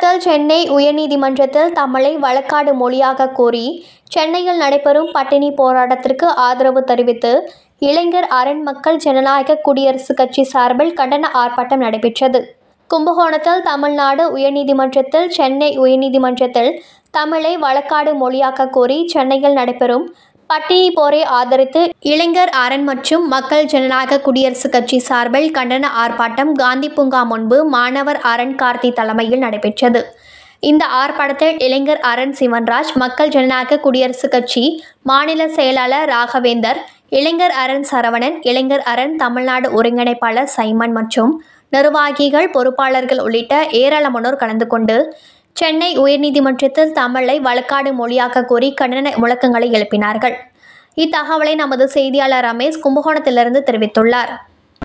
சமீபத்தில் சென்னை உயர்நீதிமன்றத்தில் தமிழை வழக்காடு மொழியாக கூறி சென்னையில் நடைபெறும் பட்டினி போராட்டத்திற்கு ஆதரவு தெரிவித்து இளைஞர் அரண் மக்கள் ஜனநாயக குடியரசுக் கட்சி சார்பில் கண்டன ஆர்ப்பாட்டம் நடைபெற்றது கும்பகோணத்தில் தமிழ்நாடு உயர்நீதிமன்றத்தில் சென்னை உயர்நீதிமன்றத்தில் தமிழை வழக்காடு மொழியாக்க கோரி சென்னையில் நடைபெறும் பட்டினி போரை ஆதரித்து இளைஞர் அரண் மற்றும் மக்கள் ஜனநாயக குடியரசுக் கட்சி சார்பில் கண்டன ஆர்ப்பாட்டம் காந்தி பூங்கா முன்பு மாணவர் அரண் கார்த்தி தலைமையில் நடைபெற்றது இந்த ஆர்ப்பாட்டத்தில் இளைஞர் அரண் சிவன்ராஜ் மக்கள் ஜனநாயக குடியரசுக் கட்சி மாநில செயலாளர் ராகவேந்தர் இளைஞர் அரண் சரவணன் இளைஞர் அரண் தமிழ்நாடு ஒருங்கிணைப்பாளர் சைமன் மற்றும் நிர்வாகிகள் பொறுப்பாளர்கள் உள்ளிட்ட ஏராளமானோர் கலந்து கொண்டு சென்னை உயர்நீதிமன்றத்தில் தமிழை வழக்காடு மொழியாக்க கோரி கண்டன முழக்கங்களை எழுப்பினார்கள் இத்தகவலை நமது செய்தியாளர் ரமேஷ் கும்பகோணத்திலிருந்து தெரிவித்துள்ளார்